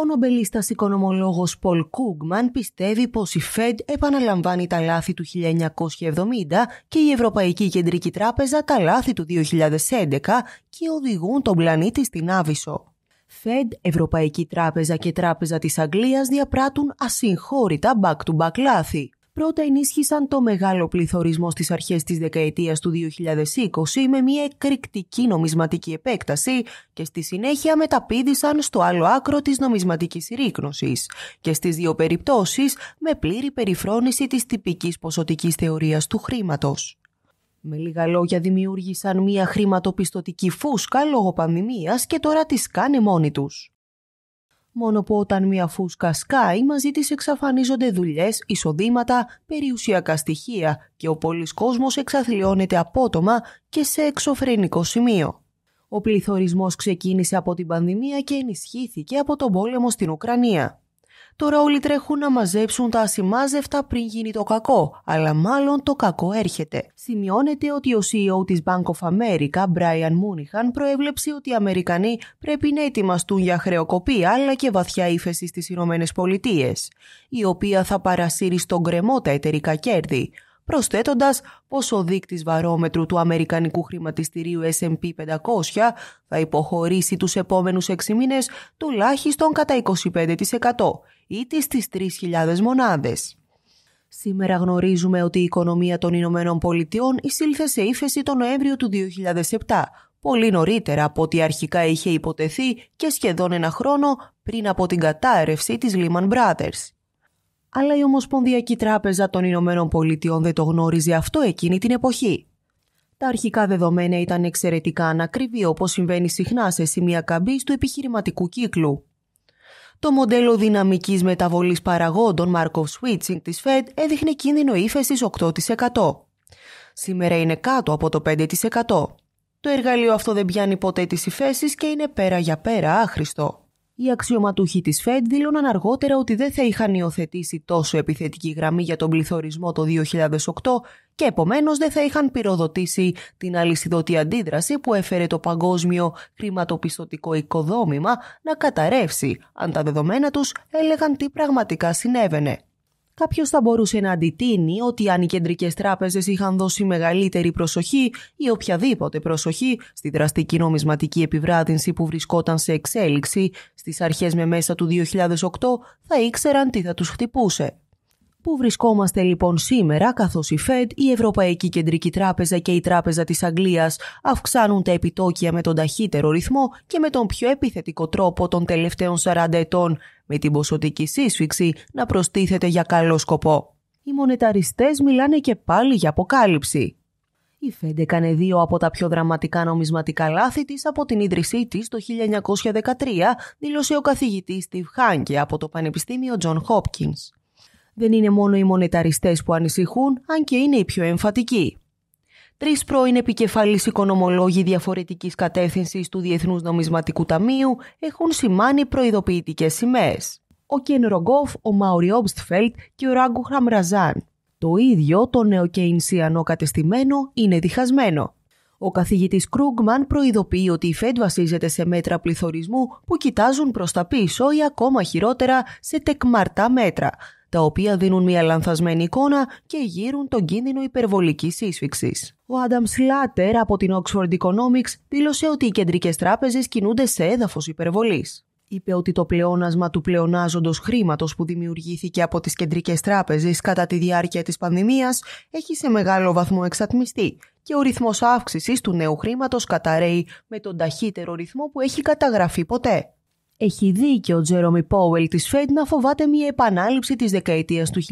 Ο νομπελίστας οικονομολόγος Πολ Κούγκμαν πιστεύει πως η Fed επαναλαμβάνει τα λάθη του 1970 και η Ευρωπαϊκή Κεντρική Τράπεζα τα λάθη του 2011 και οδηγούν τον πλανήτη στην Άβυσσο. Fed, Ευρωπαϊκή Τράπεζα και Τράπεζα της Αγγλίας διαπράττουν ασυγχώρητα back-to-back λάθη πρώτα ενίσχυσαν το μεγάλο πληθωρισμό στις αρχές της δεκαετίας του 2020 με μια εκρηκτική νομισματική επέκταση και στη συνέχεια μεταπίδησαν στο άλλο άκρο της νομισματικής συρρήκνωσης και στις δύο περιπτώσεις με πλήρη περιφρόνηση της τυπικής ποσοτικής θεωρίας του χρήματος. Με λίγα λόγια δημιούργησαν μια χρηματοπιστωτική φούσκα λόγω πανδημίας και τώρα τις κάνει μόνοι τους. Μόνο που όταν μια φούσκα σκάει, μαζί της εξαφανίζονται δουλειές, εισοδήματα, περιουσιακά στοιχεία και ο πολλής κόσμος εξαθλιώνεται απότομα και σε εξωφρενικό σημείο. Ο πληθωρισμός ξεκίνησε από την πανδημία και ενισχύθηκε από τον πόλεμο στην Ουκρανία. Τώρα όλοι τρέχουν να μαζέψουν τα ασημάζευτα πριν γίνει το κακό, αλλά μάλλον το κακό έρχεται. Σημειώνεται ότι ο CEO της Bank of America, Brian Moonihan, προέβλεψε ότι οι Αμερικανοί πρέπει να ετοιμαστούν για χρεοκοπία αλλά και βαθιά ύφεση στις Ηνωμένες Πολιτείες, η οποία θα παρασύρει στον κρεμό τα εταιρικά κέρδη προσθέτοντας πως ο δείκτης βαρόμετρου του Αμερικανικού χρηματιστηρίου S&P 500 θα υποχωρήσει τους επόμενους 6 μήνες τουλάχιστον κατά 25% ή τις 3.000 μονάδες. Σήμερα γνωρίζουμε ότι η οικονομία των Ηνωμένων Πολιτειών εισήλθε σε ύφεση τον Νοέμβριο του 2007, πολύ νωρίτερα από ό,τι αρχικά είχε υποτεθεί και σχεδόν ένα χρόνο πριν από την κατάρρευση της Lehman Brothers αλλά η Ομοσπονδιακή Τράπεζα των Ηνωμένων Πολιτειών δεν το γνώριζε αυτό εκείνη την εποχή. Τα αρχικά δεδομένα ήταν εξαιρετικά ανακριβή όπως συμβαίνει συχνά σε σημεία καμπής του επιχειρηματικού κύκλου. Το μοντέλο δυναμικής μεταβολής παραγόντων Markov Switching της Fed έδειχνε κίνδυνο ύφεσης 8%. Σήμερα είναι κάτω από το 5%. Το εργαλείο αυτό δεν πιάνει ποτέ τις υφέσεις και είναι πέρα για πέρα άχρηστο. Οι αξιωματούχοι της ΦΕΤ δήλωναν αργότερα ότι δεν θα είχαν υιοθετήσει τόσο επιθετική γραμμή για τον πληθωρισμό το 2008 και επομένως δεν θα είχαν πυροδοτήσει την αλυσιδωτή αντίδραση που έφερε το παγκόσμιο χρηματοπιστωτικό οικοδόμημα να καταρρεύσει, αν τα δεδομένα τους έλεγαν τι πραγματικά συνέβαινε κάποιος θα μπορούσε να αντιτείνει ότι αν οι κεντρικές τράπεζες είχαν δώσει μεγαλύτερη προσοχή ή οποιαδήποτε προσοχή στη δραστική νομισματική επιβράδυνση που βρισκόταν σε εξέλιξη στις αρχές με μέσα του 2008, θα ήξεραν τι θα τους χτυπούσε. Πού βρισκόμαστε λοιπόν σήμερα καθώς η Fed, η Ευρωπαϊκή Κεντρική Τράπεζα και η Τράπεζα της Αγγλίας αυξάνουν τα επιτόκια με τον ταχύτερο ρυθμό και με τον πιο επιθετικό τρόπο των τελευταίων 40 ετών, με την ποσοτική σύσφυξη να προστίθεται για καλό σκοπό. Οι μονεταριστές μιλάνε και πάλι για αποκάλυψη. Η Fed έκανε δύο από τα πιο δραματικά νομισματικά λάθη της από την ίδρυσή της το 1913, δήλωσε ο καθηγητής Steve Hanke από το Πανεπιστήμιο John Hopkins. Δεν είναι μόνο οι μονεταριστές που ανησυχούν, αν και είναι οι πιο εμφατικοί. Τρεις πρώην επικεφαλεί οικονομολόγοι διαφορετικής κατεύθυνσης του Διεθνούς Νομισματικού Ταμείου έχουν σημάνει προειδοποιητικές σημαίες. Ο Κεν Ρογκόφ, ο Μάουρι Όμπστφελτ και ο Ράγκου Χαμραζάν. Το ίδιο το νεοκέινσιανό κατεστημένο είναι διχασμένο. Ο καθηγητής Κρούγκμαν προειδοποιεί ότι η ΦΕΔ βασίζεται σε μέτρα πληθωρισμού που κοιτάζουν προς τα πίσω ή ακόμα χειρότερα σε τεκμαρτά μέτρα, τα οποία δίνουν μια λανθασμένη εικόνα και γύρουν τον κίνδυνο υπερβολικής σύσφυξης. Ο Άνταμ Σλάτερ από την Oxford Economics δήλωσε ότι οι κεντρικές τράπεζες κινούνται σε έδαφος υπερβολής. Είπε ότι το πλεόνασμα του πλεονάζοντος χρήματος που δημιουργήθηκε από τις κεντρικές τράπεζες κατά τη διάρκεια της πανδημίας έχει σε μεγάλο βαθμό εξατμιστεί και ο ρυθμός αύξησης του νέου χρήματος καταραίει με τον ταχύτερο ρυθμό που έχει καταγραφεί ποτέ. Έχει δίκιο ο Τζέρομι Πόουελ της Fed να φοβάται μια επανάληψη της δεκαετίας του 1970,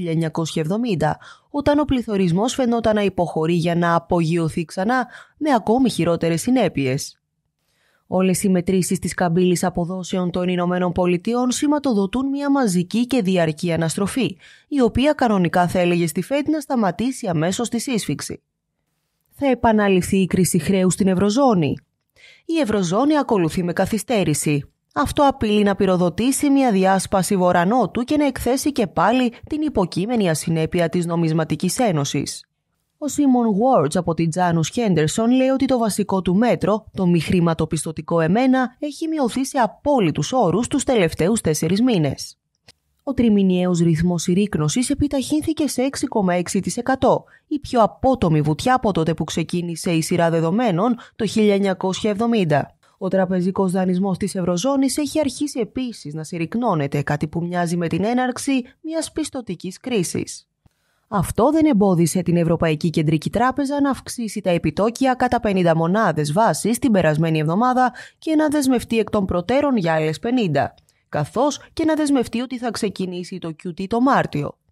όταν ο πληθωρισμός φαινόταν να υποχωρεί για να απογειωθεί ξανά με ακόμη χειρότερες συνέπειες. Όλες οι μετρήσεις της καμπύλης αποδόσεων των Ηνωμένων Πολιτειών σηματοδοτούν μια μαζική και διαρκή αναστροφή, η οποία κανονικά θα έλεγε στη Fed να σταματήσει αμέσως τη σύσφυξη. Θα επαναληφθεί η κρίση χρέους στην Ευρωζώνη. Η Ευρωζώνη ακολουθεί με καθυστέρηση. Αυτό απειλεί να πυροδοτήσει μια διάσπαση βορανότου και να εκθέσει και πάλι την υποκείμενη ασυνέπεια της νομισματικής ένωσης. Ο Σίμον Βόρτς από την Τζάνους Χέντερσον λέει ότι το βασικό του μέτρο, το μη χρηματοπιστωτικό εμένα, έχει μειωθεί σε απόλυτους όρους τους τελευταίους τέσσερις μήνες. Ο τριμηνιαίος ρυθμός συρρήκνωσης επιταχύνθηκε σε 6,6%, η πιο απότομη βουτιά από τότε που ξεκίνησε η σειρά δεδομένων το 1970. Ο τραπεζικός δανεισμός της Ευρωζώνης έχει αρχίσει επίσης να συρρυκνώνεται, κάτι που μοιάζει με την έναρξη μιας πιστοτικής κρίσης. Αυτό δεν εμπόδισε την Ευρωπαϊκή Κεντρική Τράπεζα να αυξήσει τα επιτόκια κατά 50 μονάδες βάσης την περασμένη εβδομάδα και να δεσμευτεί εκ των προτέρων για άλλες 50, καθώς και να δεσμευτεί ότι θα ξεκινήσει το QT το Μάρτιο.